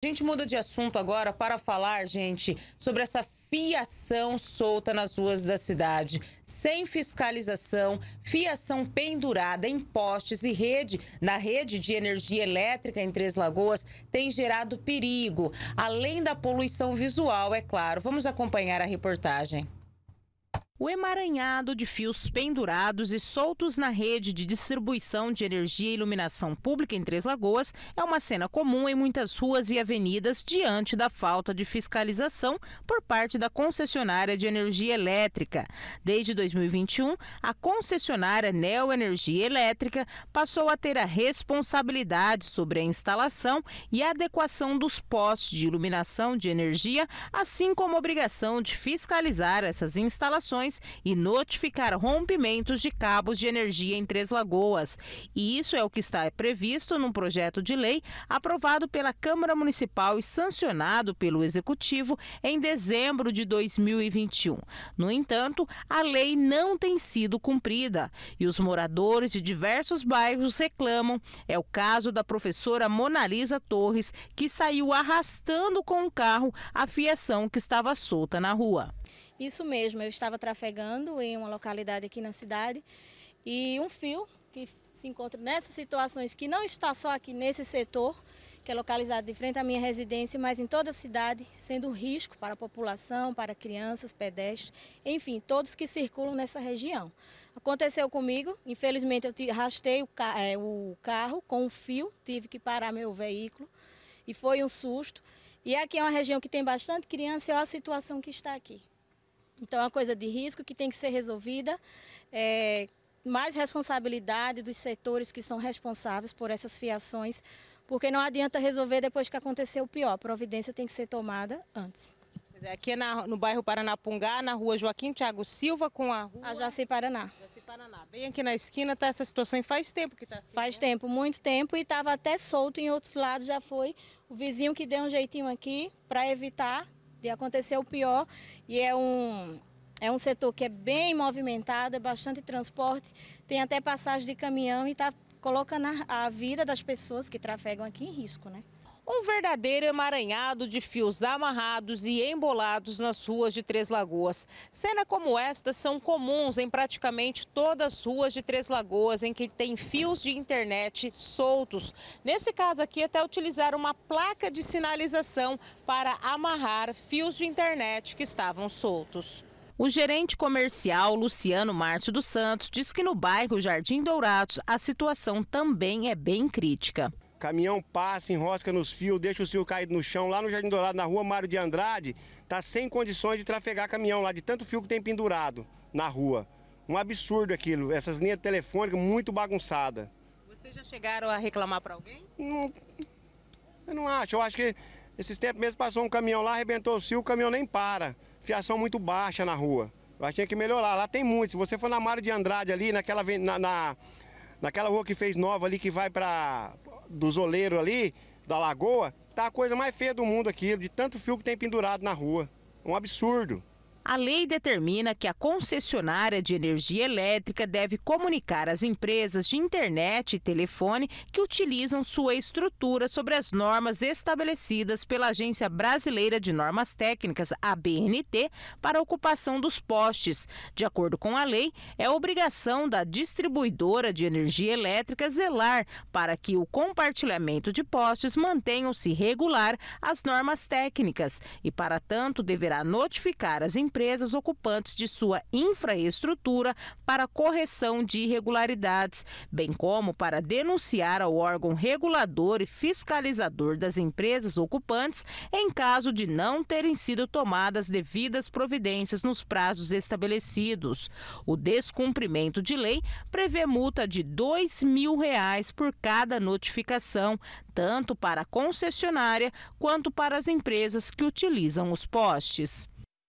A gente muda de assunto agora para falar, gente, sobre essa fiação solta nas ruas da cidade. Sem fiscalização, fiação pendurada em postes e rede na rede de energia elétrica em Três Lagoas tem gerado perigo, além da poluição visual, é claro. Vamos acompanhar a reportagem. O emaranhado de fios pendurados e soltos na rede de distribuição de energia e iluminação pública em Três Lagoas é uma cena comum em muitas ruas e avenidas diante da falta de fiscalização por parte da concessionária de energia elétrica. Desde 2021, a concessionária Neo Energia Elétrica passou a ter a responsabilidade sobre a instalação e adequação dos postes de iluminação de energia, assim como a obrigação de fiscalizar essas instalações e notificar rompimentos de cabos de energia em Três Lagoas. E isso é o que está previsto num projeto de lei aprovado pela Câmara Municipal e sancionado pelo Executivo em dezembro de 2021. No entanto, a lei não tem sido cumprida e os moradores de diversos bairros reclamam. É o caso da professora Monalisa Torres, que saiu arrastando com o carro a fiação que estava solta na rua. Isso mesmo, eu estava trafegando em uma localidade aqui na cidade e um fio que se encontra nessas situações que não está só aqui nesse setor, que é localizado de frente à minha residência, mas em toda a cidade, sendo um risco para a população, para crianças, pedestres, enfim, todos que circulam nessa região. Aconteceu comigo, infelizmente eu rastei o, ca é, o carro com um fio, tive que parar meu veículo e foi um susto. E aqui é uma região que tem bastante criança e olha é a situação que está aqui. Então é uma coisa de risco que tem que ser resolvida. É, mais responsabilidade dos setores que são responsáveis por essas fiações, porque não adianta resolver depois que aconteceu o pior. A providência tem que ser tomada antes. É, aqui é na, no bairro Paranapungá, na rua Joaquim Tiago Silva, com a rua... A Jaci Paraná. Jaci Paraná. Bem aqui na esquina está essa situação e faz tempo que está assim, Faz né? tempo, muito tempo, e estava até solto em outros lados, já foi o vizinho que deu um jeitinho aqui para evitar de acontecer o pior e é um, é um setor que é bem movimentado, é bastante transporte, tem até passagem de caminhão e está colocando a, a vida das pessoas que trafegam aqui em risco, né? Um verdadeiro emaranhado de fios amarrados e embolados nas ruas de Três Lagoas. Cenas como esta são comuns em praticamente todas as ruas de Três Lagoas em que tem fios de internet soltos. Nesse caso aqui, até utilizaram uma placa de sinalização para amarrar fios de internet que estavam soltos. O gerente comercial Luciano Márcio dos Santos diz que no bairro Jardim Dourados a situação também é bem crítica. Caminhão passa, enrosca nos fios, deixa o fio caído no chão. Lá no Jardim Dourado, na rua Mário de Andrade, tá sem condições de trafegar caminhão lá, de tanto fio que tem pendurado na rua. Um absurdo aquilo, essas linhas telefônicas muito bagunçada. Vocês já chegaram a reclamar para alguém? Não, eu não acho. Eu acho que esses tempos mesmo passou um caminhão lá, arrebentou o fio, o caminhão nem para. Fiação muito baixa na rua. Eu acho que tinha que melhorar. Lá tem muito. Se você for na Mário de Andrade ali, naquela... na, na Naquela rua que fez nova ali, que vai para do Zoleiro ali, da Lagoa, tá a coisa mais feia do mundo aqui de tanto fio que tem pendurado na rua. Um absurdo. A lei determina que a concessionária de energia elétrica deve comunicar às empresas de internet e telefone que utilizam sua estrutura sobre as normas estabelecidas pela Agência Brasileira de Normas Técnicas, a BNT, para a ocupação dos postes. De acordo com a lei, é obrigação da distribuidora de energia elétrica zelar para que o compartilhamento de postes mantenham-se regular as normas técnicas e, para tanto, deverá notificar as empresas empresas ocupantes de sua infraestrutura para correção de irregularidades, bem como para denunciar ao órgão regulador e fiscalizador das empresas ocupantes em caso de não terem sido tomadas devidas providências nos prazos estabelecidos. O descumprimento de lei prevê multa de R$ mil reais por cada notificação, tanto para a concessionária quanto para as empresas que utilizam os postes.